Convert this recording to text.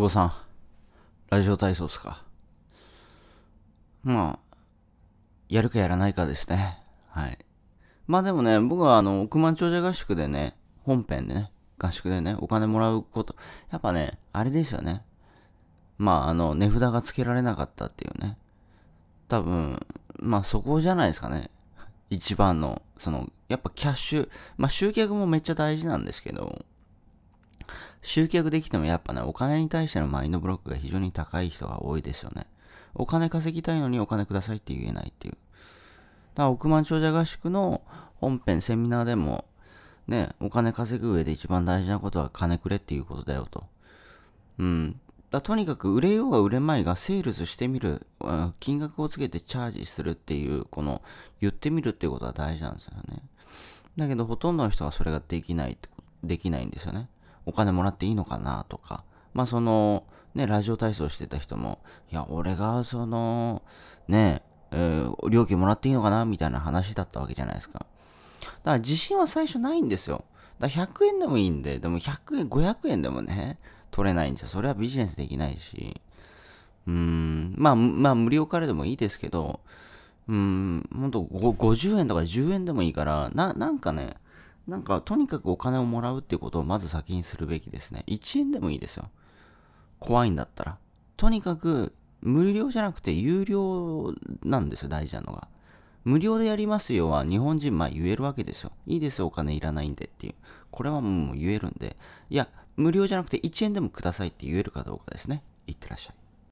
久保さん、ラジオ体操っすか。まあ、やるかやらないかですね。はい。まあでもね、僕はあの、億万長者合宿でね、本編でね、合宿でね、お金もらうこと、やっぱね、あれですよね。まあ、あの、値札がつけられなかったっていうね。多分、まあそこじゃないですかね。一番の、その、やっぱキャッシュ、まあ集客もめっちゃ大事なんですけど、集客できてもやっぱね、お金に対してのマインドブロックが非常に高い人が多いですよね。お金稼ぎたいのにお金くださいって言えないっていう。だから億万長者合宿の本編セミナーでも、ね、お金稼ぐ上で一番大事なことは金くれっていうことだよと。うん。だとにかく売れようが売れまいがセールスしてみる、うん、金額をつけてチャージするっていう、この言ってみるっていうことは大事なんですよね。だけどほとんどの人はそれができない、できないんですよね。お金もらっていいのかなとか、まあその、ね、ラジオ体操してた人も、いや、俺がその、ね、えー、料金もらっていいのかなみたいな話だったわけじゃないですか。だから自信は最初ないんですよ。だから100円でもいいんで、でも100円、500円でもね、取れないんですよ。それはビジネスできないし。うーん、まあ、まあ、無料からでもいいですけど、うーん、ほんと50円とか10円でもいいから、な、なんかね、なんか、とにかくお金をもらうっていうことをまず先にするべきですね。1円でもいいですよ。怖いんだったら。とにかく、無料じゃなくて有料なんですよ、大事なのが。無料でやりますよは日本人まあ言えるわけですよ。いいですよ、お金いらないんでっていう。これはもう言えるんで、いや、無料じゃなくて1円でもくださいって言えるかどうかですね。いってらっしゃい。